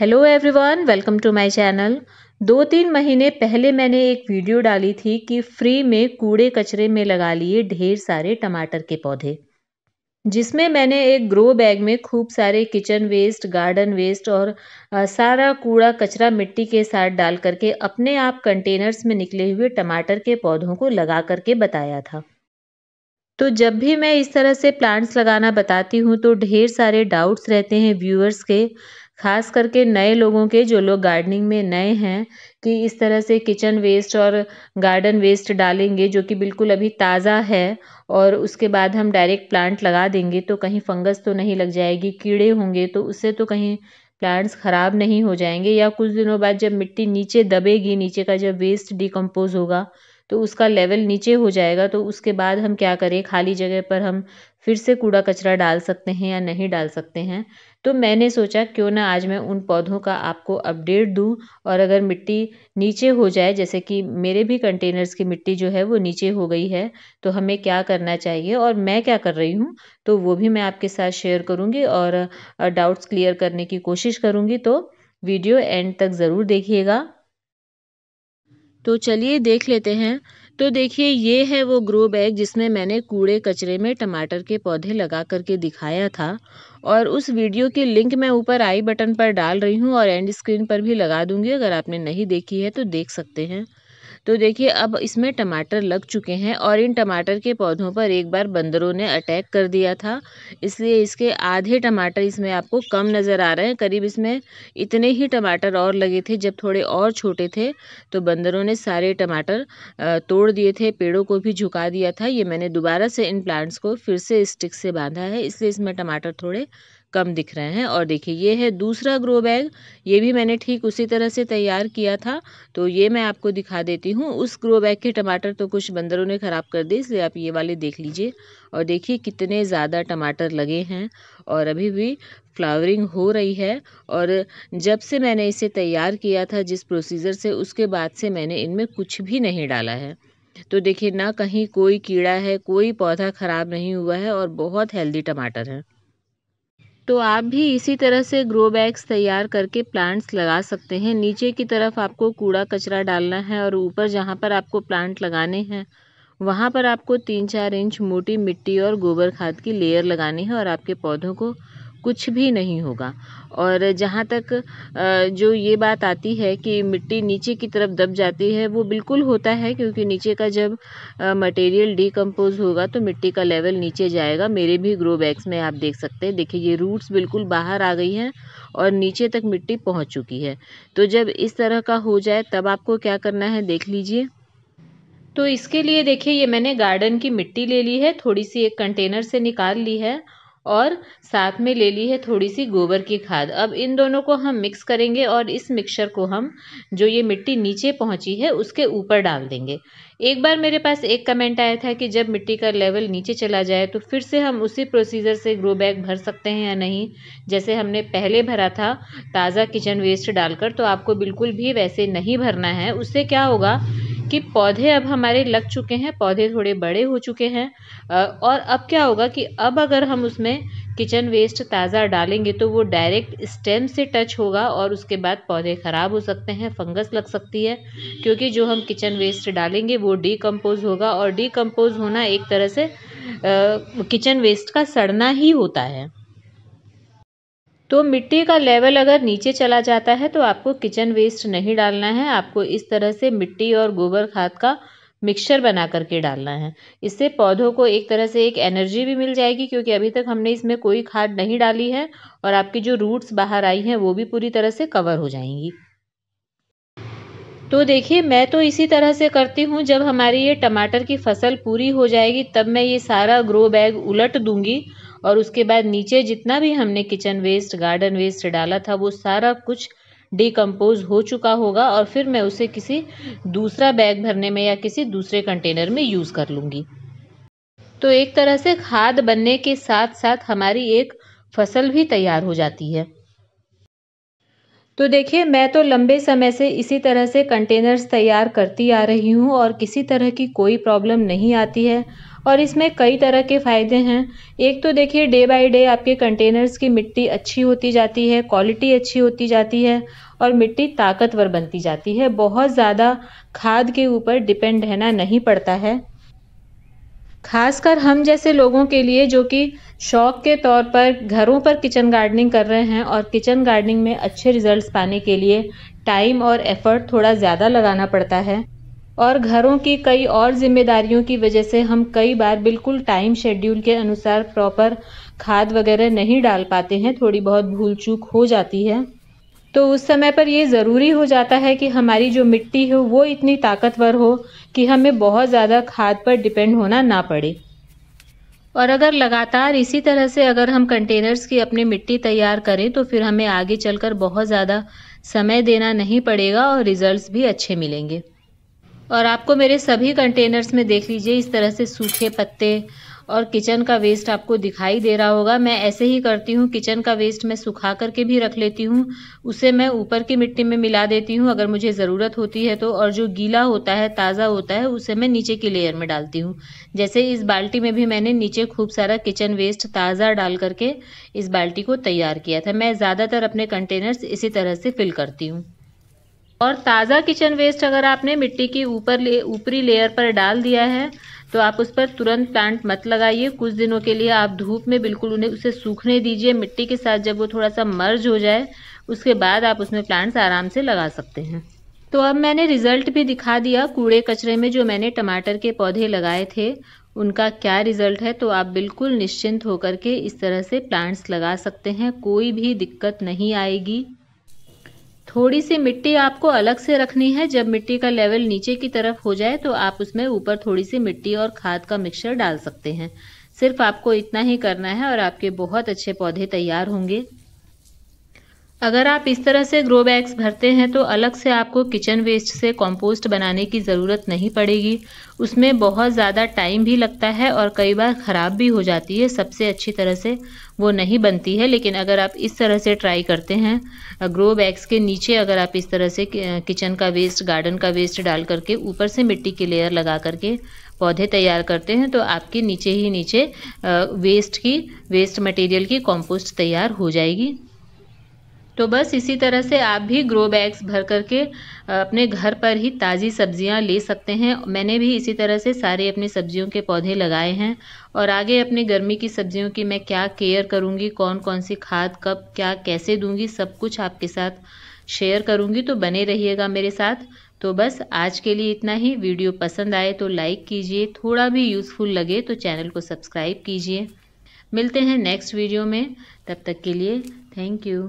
hello everyone welcome to my channel दो तीन महीने पहले मैंने एक वीडियो डाली थी कि फ्री में कूड़े कचरे में लगा लिए ढेर सारे टमाटर के पौधे जिसमें मैंने एक ग्रो बैग में खूब सारे किचन वेस्ट गार्डन वेस्ट और सारा कूड़ा कचरा मिट्टी के साथ डाल करके अपने आप कंटेनर्स में निकले हुए टमाटर के पौधों को लगा करके बताया था तो जब भी मैं इस तरह से प्लांट्स लगाना बताती हूँ तो ढेर सारे डाउट्स रहते हैं व्यूअर्स के खास करके नए लोगों के जो लोग गार्डनिंग में नए हैं कि इस तरह से किचन वेस्ट और गार्डन वेस्ट डालेंगे जो कि बिल्कुल अभी ताज़ा है और उसके बाद हम डायरेक्ट प्लांट लगा देंगे तो कहीं फंगस तो नहीं लग जाएगी कीड़े होंगे तो उससे तो कहीं प्लांट्स ख़राब नहीं हो जाएंगे या कुछ दिनों बाद जब मिट्टी नीचे दबेगी नीचे का जब वेस्ट डिकम्पोज़ होगा तो उसका लेवल नीचे हो जाएगा तो उसके बाद हम क्या करें खाली जगह पर हम फिर से कूड़ा कचरा डाल सकते हैं या नहीं डाल सकते हैं तो मैंने सोचा क्यों ना आज मैं उन पौधों का आपको अपडेट दूँ और अगर मिट्टी नीचे हो जाए जैसे कि मेरे भी कंटेनर्स की मिट्टी जो है वो नीचे हो गई है तो हमें क्या करना चाहिए और मैं क्या कर रही हूँ तो वो भी मैं आपके साथ शेयर करूँगी और डाउट्स क्लियर करने की कोशिश करूँगी तो वीडियो एंड तक ज़रूर देखिएगा तो चलिए देख लेते हैं तो देखिए ये है वो ग्रो बैग जिसमें मैंने कूड़े कचरे में टमाटर के पौधे लगा करके दिखाया था और उस वीडियो की लिंक मैं ऊपर आई बटन पर डाल रही हूँ और एंड स्क्रीन पर भी लगा दूँगी अगर आपने नहीं देखी है तो देख सकते हैं तो देखिए अब इसमें टमाटर लग चुके हैं और इन टमाटर के पौधों पर एक बार बंदरों ने अटैक कर दिया था इसलिए इसके आधे टमाटर इसमें आपको कम नज़र आ रहे हैं करीब इसमें इतने ही टमाटर और लगे थे जब थोड़े और छोटे थे तो बंदरों ने सारे टमाटर तोड़ दिए थे पेड़ों को भी झुका दिया था ये मैंने दोबारा से इन प्लांट्स को फिर से स्टिक से बांधा है इसलिए इसमें टमाटर थोड़े कम दिख रहे हैं और देखिए ये है दूसरा ग्रो बैग ये भी मैंने ठीक उसी तरह से तैयार किया था तो ये मैं आपको दिखा देती हूँ उस ग्रो बैग के टमाटर तो कुछ बंदरों ने ख़राब कर दिए इसलिए आप ये वाले देख लीजिए और देखिए कितने ज़्यादा टमाटर लगे हैं और अभी भी फ्लावरिंग हो रही है और जब से मैंने इसे तैयार किया था जिस प्रोसीजर से उसके बाद से मैंने इनमें कुछ भी नहीं डाला है तो देखिए ना कहीं कोई कीड़ा है कोई पौधा ख़राब नहीं हुआ है और बहुत हेल्दी टमाटर हैं तो आप भी इसी तरह से ग्रो बैग्स तैयार करके प्लांट्स लगा सकते हैं नीचे की तरफ आपको कूड़ा कचरा डालना है और ऊपर जहाँ पर आपको प्लांट लगाने हैं वहाँ पर आपको तीन चार इंच मोटी मिट्टी और गोबर खाद की लेयर लगानी है और आपके पौधों को कुछ भी नहीं होगा और जहाँ तक जो ये बात आती है कि मिट्टी नीचे की तरफ दब जाती है वो बिल्कुल होता है क्योंकि नीचे का जब मटेरियल डिकम्पोज़ होगा तो मिट्टी का लेवल नीचे जाएगा मेरे भी ग्रो बैग्स में आप देख सकते हैं देखिए ये रूट्स बिल्कुल बाहर आ गई हैं और नीचे तक मिट्टी पहुँच चुकी है तो जब इस तरह का हो जाए तब आपको क्या करना है देख लीजिए तो इसके लिए देखिए ये मैंने गार्डन की मिट्टी ले ली है थोड़ी सी एक कंटेनर से निकाल ली है और साथ में ले ली है थोड़ी सी गोबर की खाद अब इन दोनों को हम मिक्स करेंगे और इस मिक्सचर को हम जो ये मिट्टी नीचे पहुंची है उसके ऊपर डाल देंगे एक बार मेरे पास एक कमेंट आया था कि जब मिट्टी का लेवल नीचे चला जाए तो फिर से हम उसी प्रोसीजर से ग्रो बैग भर सकते हैं या नहीं जैसे हमने पहले भरा था ताज़ा किचन वेस्ट डालकर तो आपको बिल्कुल भी वैसे नहीं भरना है उससे क्या होगा कि पौधे अब हमारे लग चुके हैं पौधे थोड़े बड़े हो चुके हैं और अब क्या होगा कि अब अगर हम उसमें किचन वेस्ट ताज़ा डालेंगे तो वो डायरेक्ट स्टेम से टच होगा और उसके बाद पौधे ख़राब हो सकते हैं फंगस लग सकती है क्योंकि जो हम किचन वेस्ट डालेंगे वो डिकम्पोज होगा और डिकम्पोज होना एक तरह से किचन वेस्ट का सड़ना ही होता है तो मिट्टी का लेवल अगर नीचे चला जाता है तो आपको किचन वेस्ट नहीं डालना है आपको इस तरह से मिट्टी और गोबर खाद का मिक्सचर बना करके डालना है इससे पौधों को एक तरह से एक एनर्जी भी मिल जाएगी क्योंकि अभी तक हमने इसमें कोई खाद नहीं डाली है और आपकी जो रूट्स बाहर आई हैं वो भी पूरी तरह से कवर हो जाएंगी तो देखिए मैं तो इसी तरह से करती हूँ जब हमारी ये टमाटर की फसल पूरी हो जाएगी तब मैं ये सारा ग्रो बैग उलट दूंगी और उसके बाद नीचे जितना भी हमने किचन वेस्ट गार्डन वेस्ट डाला था वो सारा कुछ डिकम्पोज हो चुका होगा और फिर मैं उसे किसी दूसरा बैग भरने में या किसी दूसरे कंटेनर में यूज़ कर लूँगी तो एक तरह से खाद बनने के साथ साथ हमारी एक फसल भी तैयार हो जाती है तो देखिए मैं तो लंबे समय से इसी तरह से कंटेनर्स तैयार करती आ रही हूँ और किसी तरह की कोई प्रॉब्लम नहीं आती है और इसमें कई तरह के फ़ायदे हैं एक तो देखिए डे बाय डे आपके कंटेनर्स की मिट्टी अच्छी होती जाती है क्वालिटी अच्छी होती जाती है और मिट्टी ताकतवर बनती जाती है बहुत ज़्यादा खाद के ऊपर डिपेंड रहना नहीं पड़ता है खासकर हम जैसे लोगों के लिए जो कि शौक के तौर पर घरों पर किचन गार्डनिंग कर रहे हैं और किचन गार्डनिंग में अच्छे रिजल्ट्स पाने के लिए टाइम और एफर्ट थोड़ा ज़्यादा लगाना पड़ता है और घरों की कई और जिम्मेदारियों की वजह से हम कई बार बिल्कुल टाइम शेड्यूल के अनुसार प्रॉपर खाद वगैरह नहीं डाल पाते हैं थोड़ी बहुत भूल चूक हो जाती है तो उस समय पर ये ज़रूरी हो जाता है कि हमारी जो मिट्टी हो वो इतनी ताकतवर हो कि हमें बहुत ज़्यादा खाद पर डिपेंड होना ना पड़े और अगर लगातार इसी तरह से अगर हम कंटेनर्स की अपनी मिट्टी तैयार करें तो फिर हमें आगे चलकर बहुत ज़्यादा समय देना नहीं पड़ेगा और रिजल्ट्स भी अच्छे मिलेंगे और आपको मेरे सभी कंटेनर्स में देख लीजिए इस तरह से सूखे पत्ते और किचन का वेस्ट आपको दिखाई दे रहा होगा मैं ऐसे ही करती हूँ किचन का वेस्ट मैं सुखा करके भी रख लेती हूँ उसे मैं ऊपर की मिट्टी में मिला देती हूँ अगर मुझे ज़रूरत होती है तो और जो गीला होता है ताज़ा होता है उसे मैं नीचे की लेयर में डालती हूँ जैसे इस बाल्टी में भी मैंने नीचे खूब सारा किचन वेस्ट ताज़ा डाल करके इस बाल्टी को तैयार किया था मैं ज़्यादातर अपने कंटेनर्स इसी तरह से फिल करती हूँ और ताज़ा किचन वेस्ट अगर आपने मिट्टी की ऊपर ले ऊपरी लेयर पर डाल दिया है तो आप उस पर तुरंत प्लांट मत लगाइए कुछ दिनों के लिए आप धूप में बिल्कुल उन्हें उसे सूखने दीजिए मिट्टी के साथ जब वो थोड़ा सा मर्ज हो जाए उसके बाद आप उसमें प्लांट्स आराम से लगा सकते हैं तो अब मैंने रिज़ल्ट भी दिखा दिया कूड़े कचरे में जो मैंने टमाटर के पौधे लगाए थे उनका क्या रिज़ल्ट है तो आप बिल्कुल निश्चिंत होकर के इस तरह से प्लांट्स लगा सकते हैं कोई भी दिक्कत नहीं आएगी थोड़ी सी मिट्टी आपको अलग से रखनी है जब मिट्टी का लेवल नीचे की तरफ हो जाए तो आप उसमें ऊपर थोड़ी सी मिट्टी और खाद का मिक्सचर डाल सकते हैं सिर्फ आपको इतना ही करना है और आपके बहुत अच्छे पौधे तैयार होंगे अगर आप इस तरह से ग्रो बैग्स भरते हैं तो अलग से आपको किचन वेस्ट से कंपोस्ट बनाने की ज़रूरत नहीं पड़ेगी उसमें बहुत ज़्यादा टाइम भी लगता है और कई बार ख़राब भी हो जाती है सबसे अच्छी तरह से वो नहीं बनती है लेकिन अगर आप इस तरह से ट्राई करते हैं ग्रो बैग्स के नीचे अगर आप इस तरह से किचन का वेस्ट गार्डन का वेस्ट डाल करके ऊपर से मिट्टी की लेयर लगा करके पौधे तैयार करते हैं तो आपके नीचे ही नीचे वेस्ट की वेस्ट मटेरियल की कॉम्पोस्ट तैयार हो जाएगी तो बस इसी तरह से आप भी ग्रो बैग्स भर करके अपने घर पर ही ताज़ी सब्जियां ले सकते हैं मैंने भी इसी तरह से सारे अपने सब्जियों के पौधे लगाए हैं और आगे अपने गर्मी की सब्जियों की मैं क्या केयर करूँगी कौन कौन सी खाद कब क्या कैसे दूँगी सब कुछ आपके साथ शेयर करूँगी तो बने रहिएगा मेरे साथ तो बस आज के लिए इतना ही वीडियो पसंद आए तो लाइक कीजिए थोड़ा भी यूज़फुल लगे तो चैनल को सब्सक्राइब कीजिए मिलते हैं नेक्स्ट वीडियो में तब तक के लिए थैंक यू